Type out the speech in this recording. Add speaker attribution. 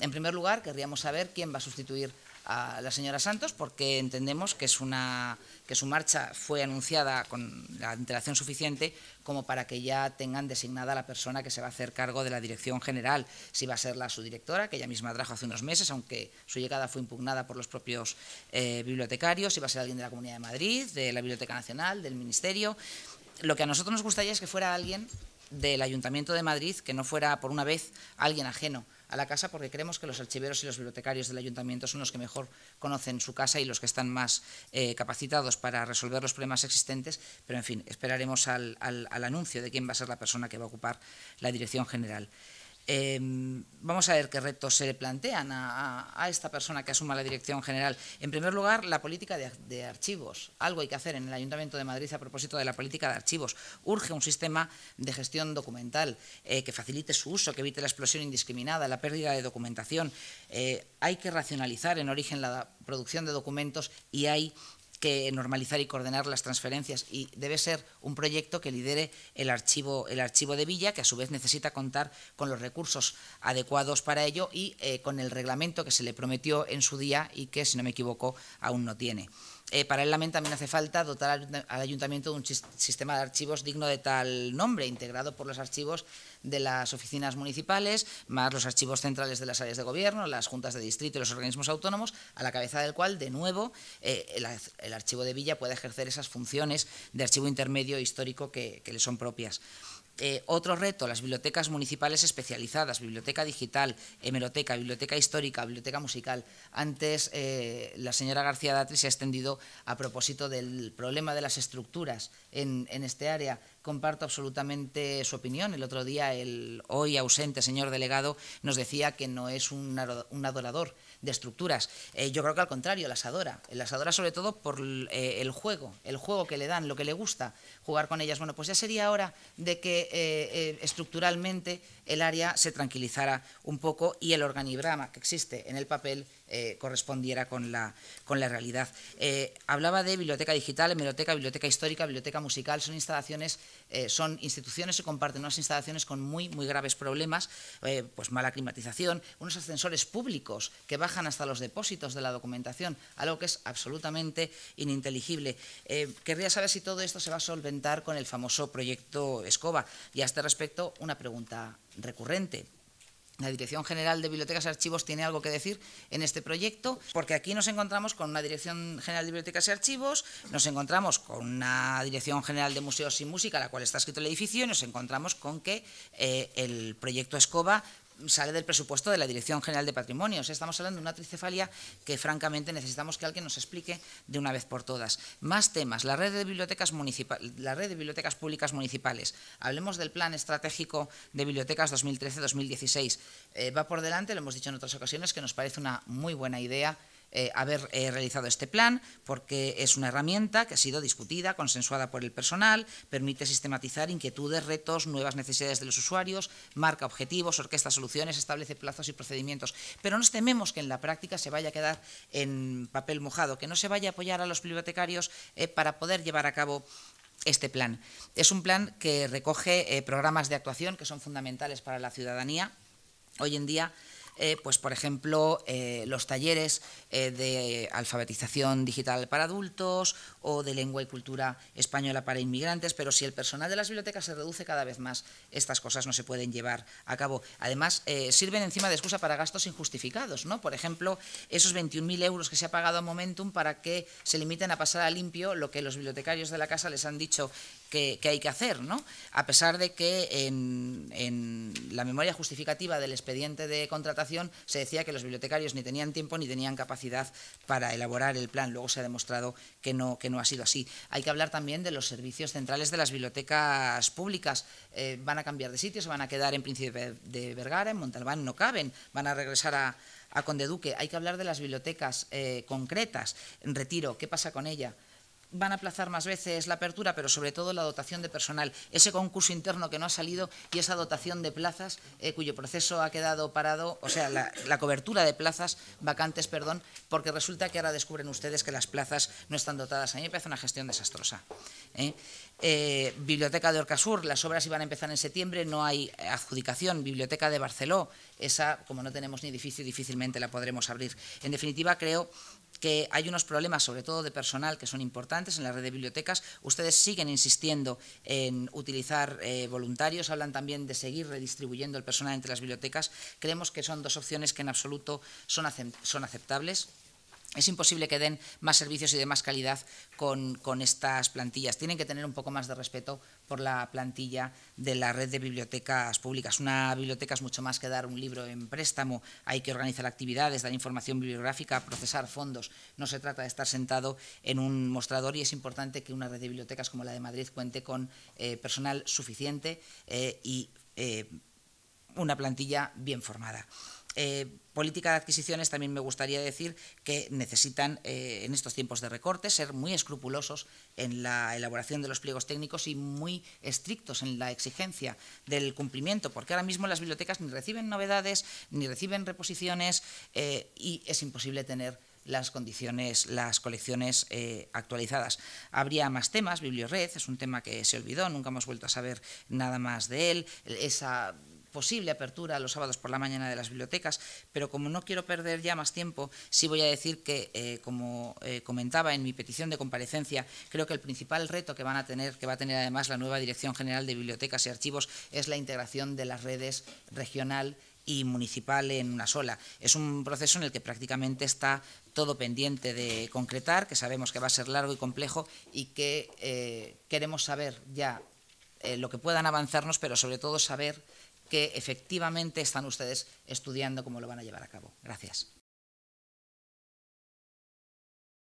Speaker 1: En primer lugar, querríamos saber quién va a sustituir a la señora Santos, porque entendemos que, es una, que su marcha fue anunciada con la interacción suficiente como para que ya tengan designada la persona que se va a hacer cargo de la dirección general, si va a ser la subdirectora, que ella misma trajo hace unos meses, aunque su llegada fue impugnada por los propios eh, bibliotecarios, si va a ser alguien de la Comunidad de Madrid, de la Biblioteca Nacional, del Ministerio. Lo que a nosotros nos gustaría es que fuera alguien del Ayuntamiento de Madrid, que no fuera por una vez alguien ajeno a la casa porque creemos que los archiveros y los bibliotecarios del ayuntamiento son los que mejor conocen su casa y los que están más eh, capacitados para resolver los problemas existentes, pero en fin, esperaremos al, al anuncio de quién va a ser la persona que va a ocupar la dirección general. Em, vamos a ver qué retos se le plantean a, esta persona que asuma la dirección general. En primer lugar, la política de, archivos. Algo hay que hacer en el Ayuntamiento de Madrid a propósito de la política de archivos. Urge un sistema de gestión documental eh, que facilite su uso, que evite la explosión indiscriminada, la pérdida de documentación. Eh, hay que racionalizar en origen la producción de documentos y hay que normalizar y coordinar las transferencias y debe ser un proyecto que lidere el archivo, el archivo de Villa, que a su vez necesita contar con los recursos adecuados para ello y eh, con el reglamento que se le prometió en su día y que, si no me equivoco, aún no tiene. Eh, paralelamente, también hace falta dotar al ayuntamiento de un sistema de archivos digno de tal nombre, integrado por los archivos de las oficinas municipales, más los archivos centrales de las áreas de gobierno, las juntas de distrito y los organismos autónomos, a la cabeza del cual, de nuevo, eh, el, archivo de Villa puede ejercer esas funciones de archivo intermedio histórico que le son propias. Eh, otro reto, las bibliotecas municipales especializadas, biblioteca digital, hemeroteca, biblioteca histórica, biblioteca musical. Antes eh, la señora García Datri se ha extendido a propósito del problema de las estructuras en, este área. Comparto absolutamente su opinión. El otro día el hoy ausente señor delegado nos decía que no es un, un adorador de estructuras. Eh, yo creo que al contrario, las adora. Las adora sobre todo por eh, el juego, el juego que le dan, lo que le gusta jugar con ellas. Bueno, pues ya sería hora de que eh, estructuralmente el área se tranquilizara un poco y el organigrama que existe en el papel correspondiera con la, con la realidad. hablaba de biblioteca digital, hemeroteca, biblioteca histórica, biblioteca musical, son instalaciones, son instituciones que comparten unas instalaciones con muy, muy graves problemas, pues mala climatización, unos ascensores públicos que van bajan hasta los depósitos de la documentación, algo que es absolutamente ininteligible. Eh, querría saber si todo esto se va a solventar con el famoso proyecto Escoba. Y a este respecto, una pregunta recurrente. La Dirección General de Bibliotecas y Archivos tiene algo que decir en este proyecto, porque aquí nos encontramos con una Dirección General de Bibliotecas y Archivos, nos encontramos con una Dirección General de Museos y Música, a la cual está escrito el edificio, y nos encontramos con que eh, el proyecto Escoba sale del presupuesto de la Dirección General de Patrimonio. estamos hablando de una tricefalia que francamente necesitamos que alguien nos explique de una vez por todas. Más temas, la red de bibliotecas, la red de bibliotecas públicas municipales. Hablemos del plan estratégico de bibliotecas 2013-2016. Eh, va por delante, lo hemos dicho en otras ocasiones, que nos parece una muy buena idea eh, haber eh, realizado este plan porque es una herramienta que ha sido discutida, consensuada por el personal, permite sistematizar inquietudes, retos, nuevas necesidades de los usuarios, marca objetivos, orquesta soluciones, establece plazos y procedimientos. Pero nos tememos que en la práctica se vaya a quedar en papel mojado, que no se vaya a apoyar a los bibliotecarios eh, para poder llevar a cabo este plan. Es un plan que recoge programas de actuación que son fundamentales para la ciudadanía. Hoy en día eh, pues por ejemplo, eh, los talleres eh, de alfabetización digital para adultos o de lengua y cultura española para inmigrantes, pero si el personal de las bibliotecas se reduce cada vez más, estas cosas no se pueden llevar a cabo. Además, sirven encima de excusa para gastos injustificados, ¿no? Por ejemplo, esos 21.000 euros que se ha pagado a Momentum para que se limiten a pasar a limpio lo que los bibliotecarios de la casa les han dicho que, hay que hacer, ¿no? A pesar de que en, la memoria justificativa del expediente de contratación se decía que los bibliotecarios ni tenían tiempo ni tenían capacidad para elaborar el plan. Luego se ha demostrado que no, que no ha sido así. Hay que hablar también de los servicios centrales de las bibliotecas públicas. Eh, van a cambiar de sitio, se van a quedar en Príncipe de Vergara, en Montalbán no caben, van a regresar a, a Conde Duque. Hay que hablar de las bibliotecas eh, concretas. concretas. Retiro, ¿qué pasa con ella? van a aplazar más veces la apertura, pero sobre todo la dotación de personal. Ese concurso interno que no ha salido y esa dotación de plazas, eh, cuyo proceso ha quedado parado, o sea, la, cobertura de plazas vacantes, perdón, porque resulta que ahora descubren ustedes que las plazas no están dotadas. A mí una gestión desastrosa. ¿eh? Eh, Biblioteca de Orcasur, las obras iban a empezar en septiembre, no hay adjudicación. Biblioteca de Barceló, esa, como no tenemos ni edificio, difícilmente la podremos abrir. En definitiva, creo que hay unos problemas, sobre todo de personal, que son importantes en la red de bibliotecas. Ustedes siguen insistiendo en utilizar eh, voluntarios, hablan también de seguir redistribuyendo el personal entre las bibliotecas. Creemos que son dos opciones que en absoluto son aceptables es imposible que den más servicios y de más calidad con, estas plantillas. Tienen que tener un poco más de respeto por la plantilla de la red de bibliotecas públicas. Una biblioteca es mucho más que dar un libro en préstamo. Hay que organizar actividades, dar información bibliográfica, procesar fondos. No se trata de estar sentado en un mostrador y es importante que una red de bibliotecas como la de Madrid cuente con eh, personal suficiente eh, y eh, una plantilla bien formada. Eh, política de adquisiciones también me gustaría decir que necesitan eh, en estos tiempos de recortes ser muy escrupulosos en la elaboración de los pliegos técnicos y muy estrictos en la exigencia del cumplimiento, porque ahora mismo las bibliotecas ni reciben novedades, ni reciben reposiciones eh, y es imposible tener las condiciones, las colecciones actualizadas. Habría más temas, Bibliored es un tema que se olvidó, nunca hemos vuelto a saber nada más de él, esa posible apertura los sábados por la mañana de las bibliotecas, pero como no quiero perder ya más tiempo, sí voy a decir que, eh, como eh, comentaba en mi petición de comparecencia, creo que el principal reto que van a tener, que va a tener además la nueva Dirección General de Bibliotecas y Archivos, es la integración de las redes regional y municipal en una sola. Es un proceso en el que prácticamente está todo pendiente de concretar, que sabemos que va a ser largo y complejo y que eh, queremos saber ya lo que puedan avanzarnos, pero sobre todo saber que efectivamente están ustedes estudiando cómo lo van a llevar a cabo. Gracias.